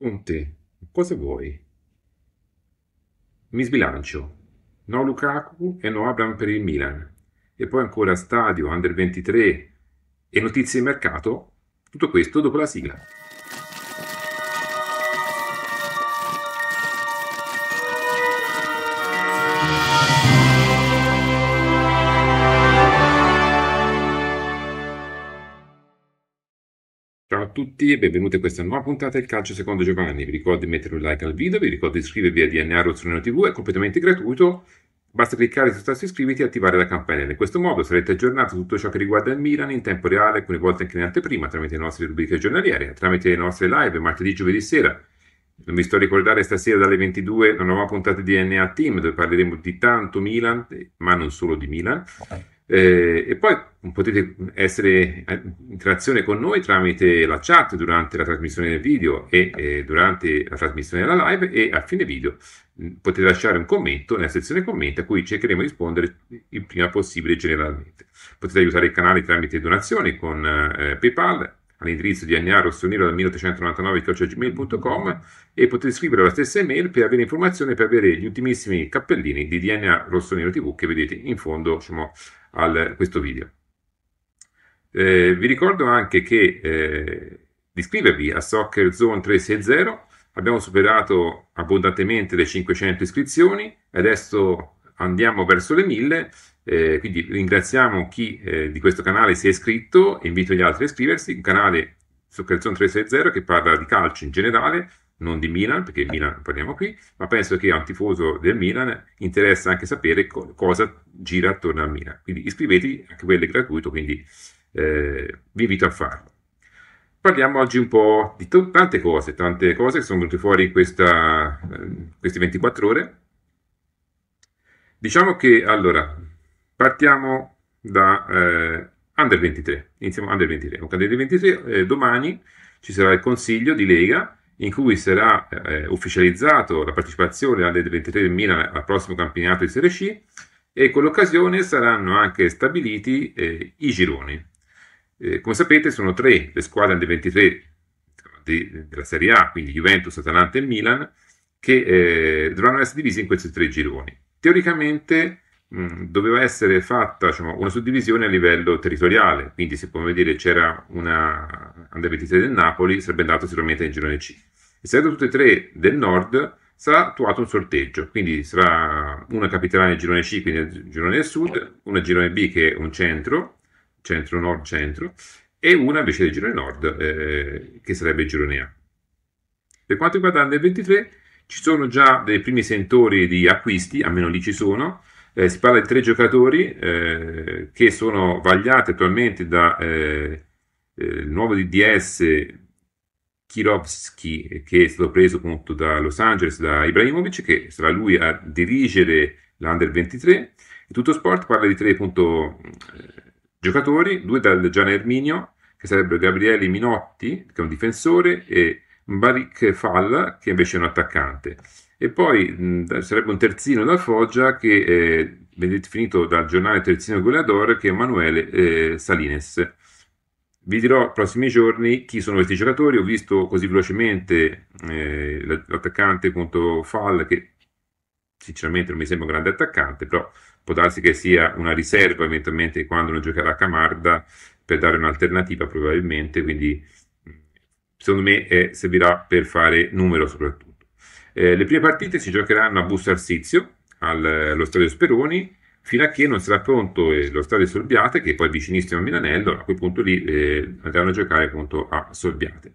Conte, cosa vuoi? Mi sbilancio. No Lukaku e no Abram per il Milan. E poi ancora stadio, under 23 e notizie di mercato. Tutto questo dopo la sigla. tutti e benvenuti a questa nuova puntata del Calcio Secondo Giovanni. Vi ricordo di mettere un like al video, vi ricordo di iscrivervi a DNA Rozzolino TV, è completamente gratuito. Basta cliccare sul tasto iscriviti e attivare la campanella. In questo modo sarete aggiornati su tutto ciò che riguarda il Milan in tempo reale, alcune volte anche in anteprima, tramite le nostre rubriche giornaliere, tramite le nostre live martedì e giovedì sera. Non vi sto a ricordare stasera dalle 22 la nuova puntata di DNA Team, dove parleremo di tanto Milan, ma non solo di Milan. Okay eh, e poi potete essere in interazione con noi tramite la chat durante la trasmissione del video e eh, durante la trasmissione della live e a fine video mm, potete lasciare un commento nella sezione commenti a cui cercheremo di rispondere il prima possibile generalmente. Potete aiutare il canale tramite donazioni con eh, PayPal all'indirizzo di Agnaro dal 1899 e potete scrivere la stessa email per avere informazioni per avere gli ultimissimi cappellini di DNA Rosso TV che vedete in fondo diciamo, a questo video. Eh, vi ricordo anche che eh, di iscrivervi a Soccer Zone 360, abbiamo superato abbondantemente le 500 iscrizioni, adesso andiamo verso le 1000 eh, quindi ringraziamo chi eh, di questo canale si è iscritto e invito gli altri a iscriversi. Un canale su Calzone 360 che parla di calcio in generale, non di Milan, perché Milan parliamo qui, ma penso che a un tifoso del Milan interessa anche sapere co- cosa gira attorno al Milan. Quindi iscrivetevi, anche quello è gratuito, quindi eh, vi invito a farlo. Parliamo oggi un po' di t- tante cose, tante cose che sono venute fuori in questa, eh, queste 24 ore. Diciamo che allora, Partiamo da eh, Under 23, iniziamo Under 23. Under 23 eh, domani ci sarà il consiglio di Lega in cui sarà eh, ufficializzato la partecipazione alle 23 del Milan al prossimo campionato di Serie C e con l'occasione saranno anche stabiliti eh, i gironi. Eh, come sapete sono tre le squadre Under 23 di, della Serie A, quindi Juventus, Atalanta e Milan, che eh, dovranno essere divise in questi tre gironi. Teoricamente Mm, doveva essere fatta diciamo, una suddivisione a livello territoriale, quindi se come dire c'era una under 23 del Napoli sarebbe andato sicuramente in girone C. Essendo tutte e tre del nord sarà attuato un sorteggio, quindi sarà una capitale nel girone C, quindi nel girone del sud, una girone B che è un centro, centro nord centro, e una invece del girone nord eh, che sarebbe il girone A. Per quanto riguarda l'Under 23 ci sono già dei primi sentori di acquisti, almeno lì ci sono, eh, si parla di tre giocatori eh, che sono vagliati attualmente da eh, eh il nuovo DDS Kirovski che è stato preso appunto da Los Angeles da Ibrahimovic che sarà lui a dirigere l'Under 23 e tutto sport parla di tre appunto eh, giocatori, due dal Gian Erminio che sarebbero Gabriele Minotti che è un difensore e Barik Falla che invece è un attaccante e poi mh, sarebbe un terzino da Foggia che eh, viene definito dal giornale terzino goleador che è Emanuele eh, Salines. Vi dirò nei prossimi giorni chi sono questi giocatori. Ho visto così velocemente eh, l'attaccante contro Fall, che sinceramente non mi sembra un grande attaccante, però può darsi che sia una riserva eventualmente quando non giocherà Camarda per dare un'alternativa probabilmente, quindi secondo me eh, servirà per fare numero soprattutto. Eh, le prime partite si giocheranno a Busto Arsizio, allo stadio Speroni, fino a che non sarà pronto eh, lo stadio Solbiate, che è poi vicinissimo a Milanello, a quel punto lì eh, andranno a giocare appunto a Solbiate.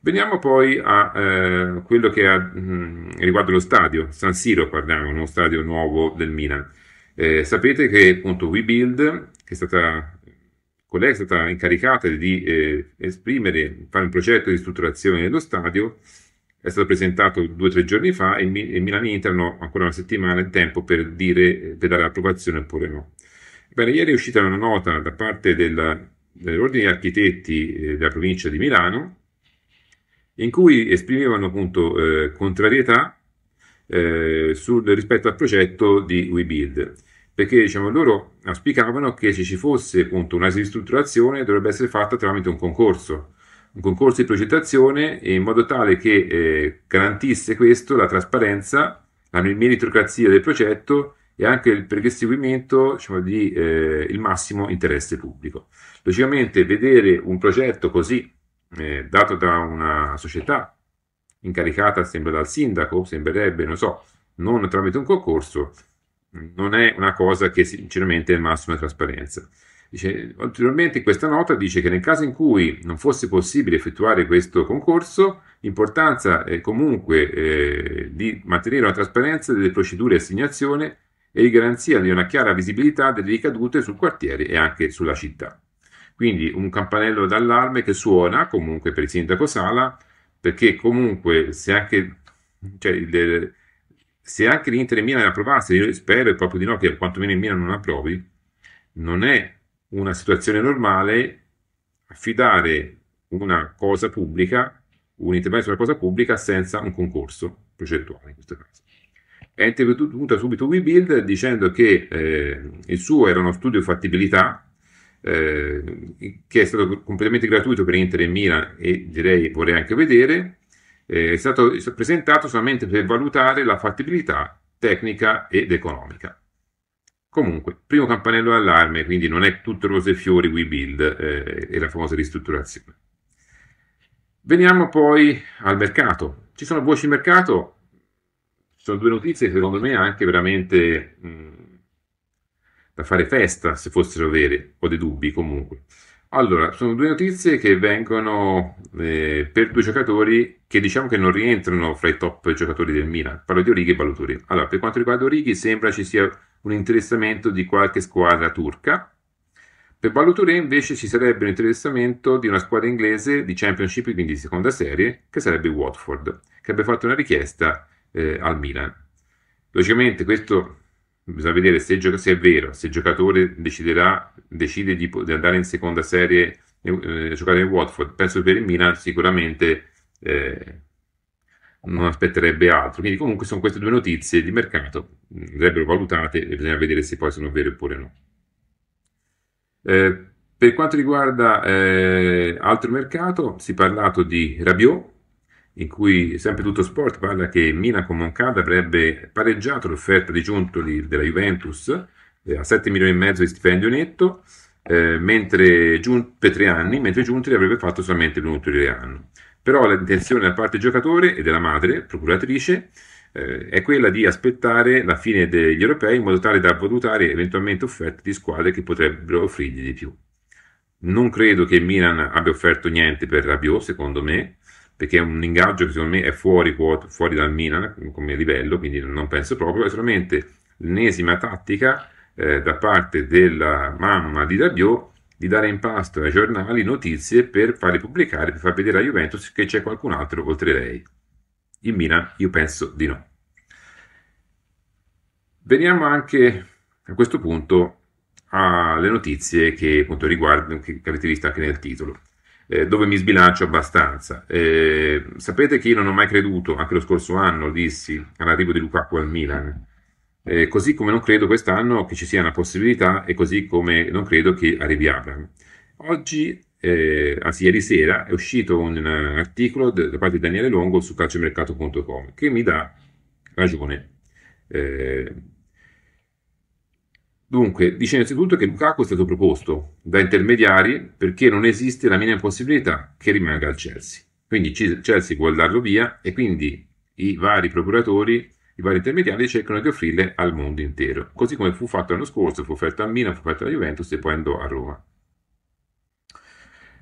Veniamo poi a eh, quello che ha, mh, mm, riguarda lo stadio, San Siro parliamo, uno stadio nuovo del Milan. Eh, sapete che appunto WeBuild, che è stata, con lei è stata incaricata di eh, esprimere, fare un progetto di strutturazione dello stadio, è stato presentato due o tre giorni fa e, mi, e Milan Inter hanno ancora una settimana di tempo per, dire, eh, per dare approvazione oppure no. Bene, ieri è uscita una nota da parte del, eh, dell'Ordine degli Architetti eh, della provincia di Milano in cui esprimevano appunto eh, contrarietà eh, sul, rispetto al progetto di WeBuild perché diciamo, loro auspicavano che se ci fosse appunto una ristrutturazione dovrebbe essere fatta tramite un concorso un concorso di progettazione in modo tale che eh, garantisse questo la trasparenza, la meritocrazia del progetto e anche il perseguimento diciamo, di eh, il massimo interesse pubblico. Logicamente vedere un progetto così eh, dato da una società incaricata sempre dal sindaco, sembrerebbe, non so, non tramite un concorso, non è una cosa che sinceramente è il massimo di trasparenza. Dice, ulteriormente questa nota dice che nel caso in cui non fosse possibile effettuare questo concorso, l'importanza è eh, comunque eh, di mantenere la trasparenza delle procedure di assegnazione e di garanzia di una chiara visibilità delle ricadute sul quartiere e anche sulla città. Quindi un campanello d'allarme che suona comunque per il sindaco Sala, perché comunque se anche, cioè, le, se anche l'Inter e Milan approvassero, io spero proprio di no che quantomeno in Milan non approvi, non è una situazione normale, affidare una cosa pubblica, un intervento sulla cosa pubblica senza un concorso progettuale in questo caso. È intervenuta subito WeBuild dicendo che eh, il suo era uno studio fattibilità eh, che è stato completamente gratuito per Inter e Milan e direi vorrei anche vedere, eh, è stato presentato solamente per valutare la fattibilità tecnica ed economica. Comunque, primo campanello d'allarme, quindi non è tutto rose e fiori We Build eh, e la famosa ristrutturazione. Veniamo poi al mercato. Ci sono voci di mercato, ci sono due notizie che secondo me anche veramente mh, mm, da fare festa se fossero vere, ho dei dubbi comunque. Allora, sono due notizie che vengono eh, per due giocatori che diciamo che non rientrano fra i top giocatori del Milan. Parlo di Orighi e Baloturi. Allora, per quanto riguarda Orighi, sembra ci sia un interessamento di qualche squadra turca. Per Baloturi invece ci sarebbe un interessamento di una squadra inglese di Championship, quindi di seconda serie, che sarebbe Watford, che abbia fatto una richiesta eh, al Milan. Logicamente questo bisogna vedere se, gioca- se è vero, se il giocatore deciderà, decide di, di andare in seconda serie eh, eh, giocare in Watford. Penso per il Milan sicuramente eh, non aspetterebbe altro. Quindi comunque sono queste due notizie di mercato, andrebbero mm, valutate e bisogna vedere se poi sono vere oppure no. Eh, per quanto riguarda eh, altro mercato, si è parlato di Rabiot, in cui sempre tutto sport parla che Milan con Moncada avrebbe pareggiato l'offerta di Giuntoli della Juventus eh, a 7 milioni e mezzo di stipendio netto eh, mentre Giun- per tre anni, mentre Giuntoli avrebbe fatto solamente un ulteriore anno. Però l'intenzione da parte del giocatore e della madre, procuratrice, eh, è quella di aspettare la fine degli europei in modo tale da valutare eventualmente offerte di squadre che potrebbero offrirgli di più. Non credo che Milan abbia offerto niente per Rabiot, secondo me, perché è un ingaggio che secondo me è fuori, fuori dal Milan come livello, quindi non penso proprio, è solamente l'ennesima tattica eh, da parte della mamma di Rabiot di dare in pasto ai giornali notizie per farle pubblicare, per far vedere a Juventus che c'è qualcun altro oltre lei. In Milan io penso di no. Veniamo anche a questo punto alle notizie che appunto riguardano, che avete visto anche nel titolo eh, dove mi sbilancio abbastanza. Eh, sapete che io non ho mai creduto, anche lo scorso anno dissi, all'arrivo di Lukaku al Milan. Eh, così come non credo quest'anno che ci sia una possibilità e così come non credo che arrivi Abraham. Oggi, eh, anzi ieri sera, è uscito un, un eh, articolo da, da parte di Daniele Longo su calciomercato.com che mi dà ragione. Eh, Dunque, dice innanzitutto che Lukaku è stato proposto da intermediari perché non esiste la minima possibilità che rimanga al Chelsea. Quindi Chelsea vuole darlo via e quindi i vari procuratori, i vari intermediari cercano di offrirle al mondo intero, così come fu fatto l'anno scorso, fu offerto a Milan, fu offerto alla Juventus e poi andò a Roma.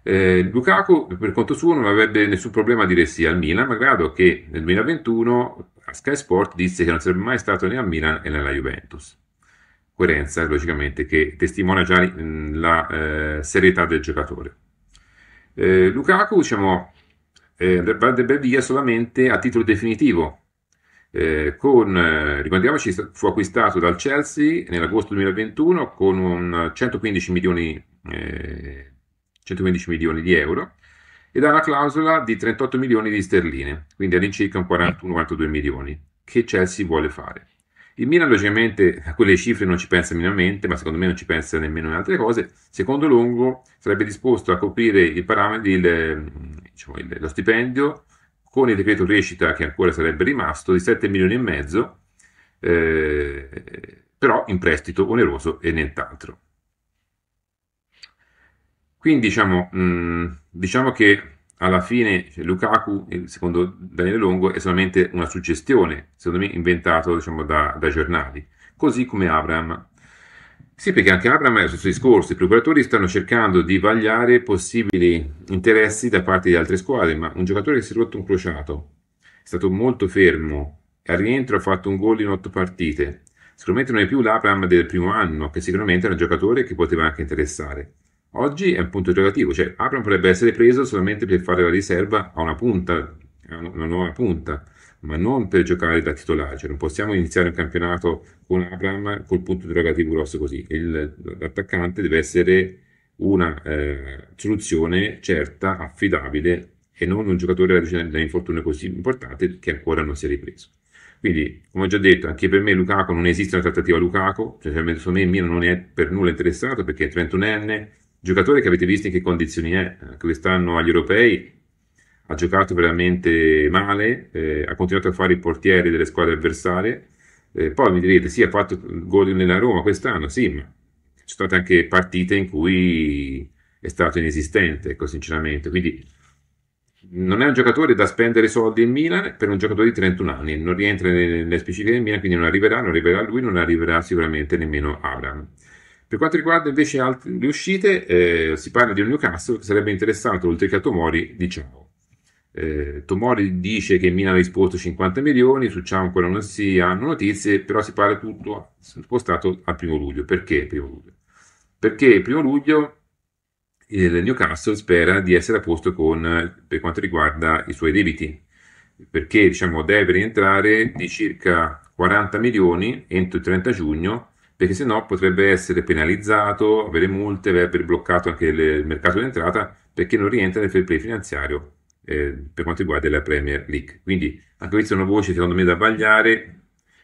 Eh, Lukaku per conto suo non avrebbe nessun problema a dire sì al Milan, malgrado che nel 2021 Sky Sport disse che non sarebbe mai stato né al Milan né alla Juventus coerenza, logicamente, che testimonia già la eh, serietà del giocatore. Eh, Lukaku diciamo, eh, andrebbe via solamente a titolo definitivo. Eh, con, eh, ricordiamoci, fu acquistato dal Chelsea nell'agosto 2021 con un 115 milioni, 115 eh, milioni di euro e da una clausola di 38 milioni di sterline, quindi all'incirca un 41-42 milioni che Chelsea vuole fare. Il Milan logicamente a quelle cifre non ci pensa minimamente, ma secondo me non ci pensa nemmeno in altre cose. Secondo Longo sarebbe disposto a coprire il parametro, il, diciamo, il, lo stipendio con il decreto crescita che ancora sarebbe rimasto di 7 milioni e mezzo, eh, però in prestito oneroso e nient'altro. Quindi diciamo, mh, mm, diciamo che alla fine cioè, Lukaku, secondo Daniele Longo, è solamente una suggestione, secondo me inventato diciamo, da, da, giornali, così come Abram. Sì, perché anche Abram è il suo discorso, i procuratori stanno cercando di vagliare possibili interessi da parte di altre squadre, ma un giocatore che si è rotto un crociato, è stato molto fermo, al rientro ha fatto un gol in otto partite, sicuramente non è più l'Abram del primo anno, che sicuramente era un giocatore che poteva anche interessare. Oggi è un punto interrogativo, cioè Abram potrebbe essere preso solamente per fare la riserva a una punta, a una nuova punta, ma non per giocare da titolare, cioè non possiamo iniziare un campionato con Abram col punto interrogativo grosso così, Il, l'attaccante deve essere una eh, soluzione certa, affidabile e non un giocatore da infortunio così importante che ancora non si è ripreso. Quindi, come ho già detto, anche per me Lukaku non esiste una trattativa Lukaku, cioè, secondo me Mino non è per nulla interessato perché è 31enne, giocatore che avete visto in che condizioni è, eh, quest'anno agli europei ha giocato veramente male, eh, ha continuato a fare i portieri delle squadre avversarie, eh, poi mi direte sì ha fatto gol nella Roma quest'anno, sì, ma ci sono state anche partite in cui è stato inesistente, ecco sinceramente, quindi non è un giocatore da spendere soldi in Milan per un giocatore di 31 anni, non rientra nelle specifiche del Milan, quindi non arriverà, non arriverà lui, non arriverà sicuramente nemmeno Abraham. Per quanto riguarda invece altre, le uscite, eh, si parla di un Newcastle che sarebbe interessato oltre che a Tomori di Ciao. Eh, Tomori dice che Milano ha risposto 50 milioni, su Ciao ancora non si hanno notizie, però si parla tutto spostato al primo luglio. Perché primo luglio? Perché il primo luglio il Newcastle spera di essere a posto con, per quanto riguarda i suoi debiti, perché diciamo, deve rientrare di circa 40 milioni entro il 30 giugno perché sennò potrebbe essere penalizzato, avere multe, avrebbe bloccato anche le, il mercato d'entrata perché non rientra nel fair play finanziario eh, per quanto riguarda la Premier League. Quindi anche questa è una voce secondo me da vagliare.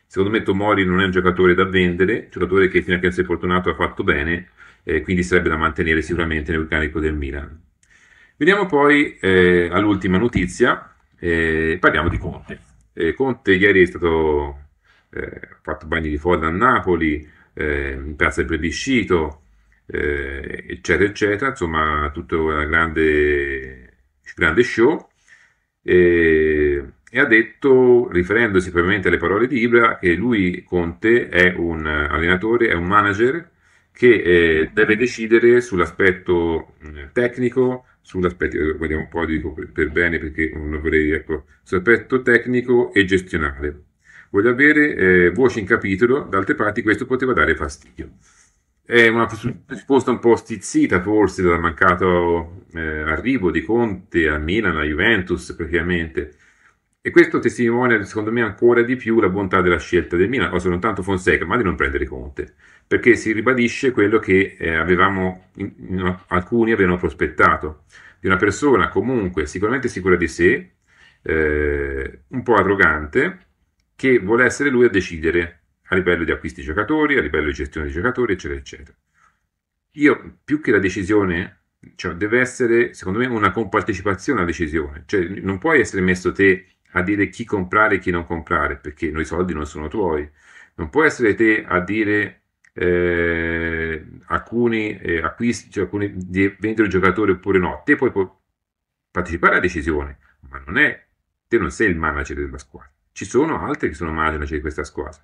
Secondo me Tomori non è un giocatore da vendere, giocatore che fino a che non si è fortunato ha fatto bene, eh, quindi sarebbe da mantenere sicuramente nel carico del Milan. Veniamo poi eh, all'ultima notizia, eh, parliamo di Conte. Eh, Conte ieri è stato eh, fatto bagni di folla a Napoli, eh, in piazza del plebiscito, eh, eccetera, eccetera, insomma tutto un grande, grande, show. Eh, e ha detto, riferendosi probabilmente alle parole di Ibra, che lui, Conte, è un allenatore, è un manager che eh, deve decidere sull'aspetto mm, tecnico, sull'aspetto, eh, guardiamo un po', dico per, per bene perché non vorrei, ecco, sull'aspetto tecnico e gestionale voglio avere eh, voce in capitolo, da altre parti questo poteva dare fastidio. È una risposta un po' stizzita forse dal mancato eh, arrivo di Conte a Milan, a Juventus praticamente. E questo testimonia secondo me ancora di più la bontà della scelta del Milan, forse non tanto Fonseca, ma di non prendere Conte, perché si ribadisce quello che eh, avevamo, in, in, alcuni avevano prospettato, di una persona comunque sicuramente sicura di sé, eh, un po' arrogante, che vuole essere lui a decidere a livello di acquisti giocatori, a livello di gestione dei giocatori, eccetera, eccetera. Io più che la decisione, cioè deve essere secondo me una compartecipazione alla decisione, cioè non puoi essere messo te a dire chi comprare e chi non comprare, perché noi soldi non sono tuoi, non puoi essere te a dire eh, alcuni eh, acquisti, cioè alcuni di vendere il giocatore oppure no, te puoi, puoi partecipare alla decisione, ma non è, te non sei il manager della squadra. Ci sono altri che sono marginaci di questa squadra.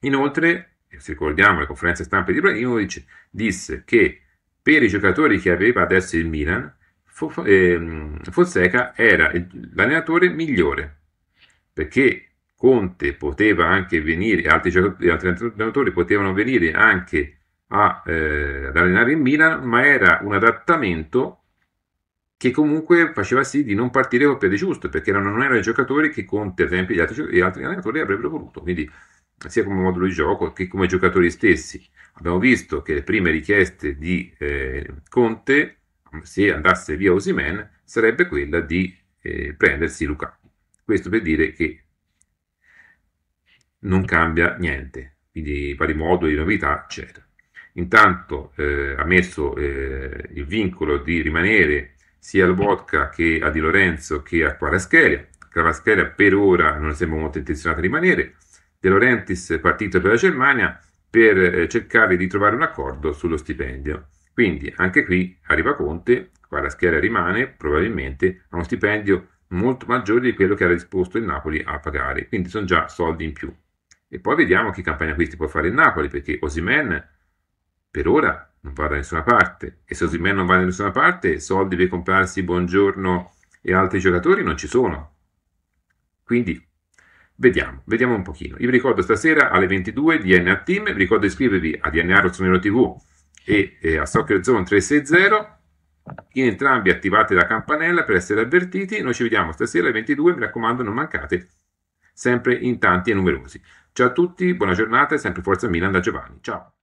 Inoltre, se ricordiamo le conferenze stampa di Ibrahimovic, disse che per i giocatori che aveva adesso il Milan, ehm, Fonseca era l'allenatore migliore, perché Conte poteva anche venire, altri, giocatori, altri allenatori potevano venire anche a, eh, ad allenare il Milan, ma era un adattamento che comunque faceva sì di non partire col piede giusto, perché non erano i giocatori che Conte, ad esempio, gli altri, gli altri allenatori avrebbero voluto. Quindi sia come modulo di gioco che come giocatori stessi. Abbiamo visto che le prime richieste di eh, Conte, se andasse via Osimen, sarebbe quella di eh, prendersi Luca. Questo per dire che non cambia niente, quindi vari moduli, novità, eccetera. Intanto eh, ha messo eh, il vincolo di rimanere sia al vodka che a Di Lorenzo che a Quaraschelia. Quaraschelia per ora non sembra molto intenzionato a rimanere. De Laurentiis partito per la Germania per eh, cercare di trovare un accordo sullo stipendio. Quindi anche qui arriva Conte, Quaraschelia rimane probabilmente a uno stipendio molto maggiore di quello che era disposto il Napoli a pagare, quindi sono già soldi in più. E poi vediamo che campagna acquisti può fare il Napoli, perché Osimen per ora non va da nessuna parte. E se Osimè non va da nessuna parte, soldi per comprarsi Buongiorno e altri giocatori non ci sono. Quindi vediamo, vediamo un pochino. Io vi ricordo stasera alle 22 di DNA Team, vi ricordo di iscrivervi a DNA Rossonero TV e, e eh, a Soccer Zone 360. In entrambi attivate la campanella per essere avvertiti. Noi ci vediamo stasera alle 22. Mi raccomando, non mancate, sempre in tanti e numerosi. Ciao a tutti, buona giornata e sempre Forza Milan da Giovanni. Ciao.